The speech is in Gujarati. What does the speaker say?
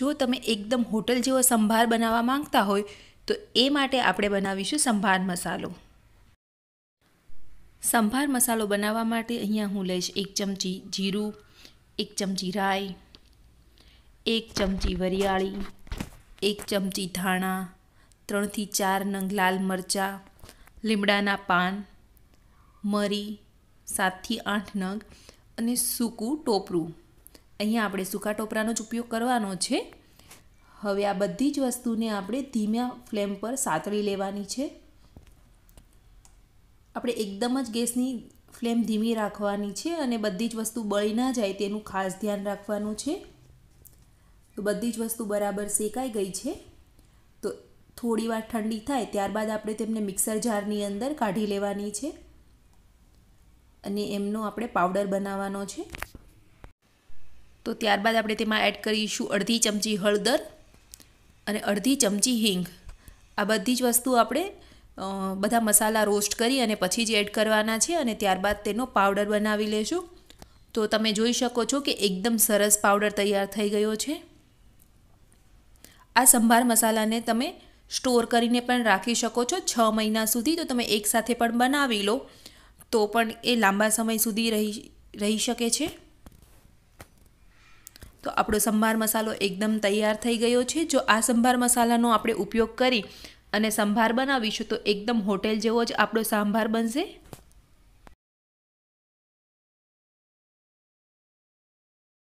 જો તમે એકદમ હોટલ જેવો સંભાર બનાવવા માંગતા હોય તો એ માટે આપણે બનાવીશું સંભાર મસાલો સંભાર મસાલો બનાવવા માટે અહીંયા હું લઈશ એક ચમચી જીરું એક ચમચી રાઈ એક ચમચી વરિયાળી એક ચમચી ધાણા ત્રણથી ચાર નંગ લાલ મરચાં લીમડાના પાન મરી સાતથી આઠ નંગ અને સૂકું ટોપરું અહીંયા આપણે સૂકા ટોપરાનો જ ઉપયોગ કરવાનો છે હવે આ બધી જ વસ્તુને આપણે ધીમ્યા ફ્લેમ પર સાતળી લેવાની છે આપણે એકદમ જ ગેસની ફ્લેમ ધીમી રાખવાની છે અને બધી જ વસ્તુ બળી ના જાય તેનું ખાસ ધ્યાન રાખવાનું છે તો બધી જ વસ્તુ બરાબર શેકાઈ ગઈ છે તો થોડી વાર ઠંડી થાય ત્યારબાદ આપણે તેમને મિક્સર જારની અંદર કાઢી લેવાની છે અને એમનો આપણે પાવડર બનાવવાનો છે તો ત્યારબાદ આપણે તેમાં એડ કરીશું અડધી ચમચી હળદર અને અડધી ચમચી હિંગ આ બધી જ વસ્તુ આપણે બધા મસાલા રોસ્ટ કરી અને પછી જ એડ કરવાના છે અને ત્યારબાદ તેનો પાવડર બનાવી લેશું તો તમે જોઈ શકો છો કે એકદમ સરસ પાવડર તૈયાર થઈ ગયો છે આ સંભાર મસાલાને તમે સ્ટોર કરીને પણ રાખી શકો છો છ મહિના સુધી તો તમે એકસાથે પણ બનાવી લો તો પણ એ લાંબા સમય સુધી રહી રહી શકે છે તો આપણો સંભાર મસાલો એકદમ તૈયાર થઈ ગયો છે જો આ સંભાર મસાલાનો આપણે ઉપયોગ કરી અને સંભાર બનાવીશું તો એકદમ હોટેલ જેવો જ આપણો સાંભાર બનશે